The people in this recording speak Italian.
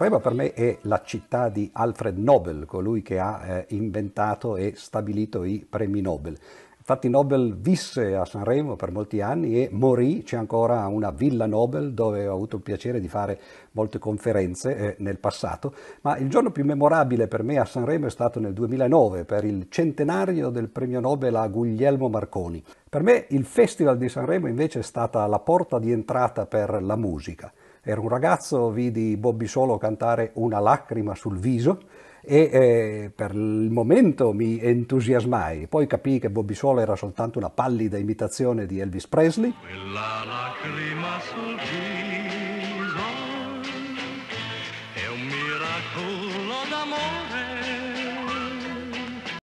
Sanremo per me è la città di Alfred Nobel, colui che ha eh, inventato e stabilito i premi Nobel. Infatti Nobel visse a Sanremo per molti anni e morì, c'è ancora una villa Nobel dove ho avuto il piacere di fare molte conferenze eh, nel passato, ma il giorno più memorabile per me a Sanremo è stato nel 2009 per il centenario del premio Nobel a Guglielmo Marconi. Per me il Festival di Sanremo invece è stata la porta di entrata per la musica. Ero un ragazzo, vidi Bobby Solo cantare Una lacrima sul viso e eh, per il momento mi entusiasmai. Poi capii che Bobby Solo era soltanto una pallida imitazione di Elvis Presley. Quella lacrima sul viso è un miracolo d'amore.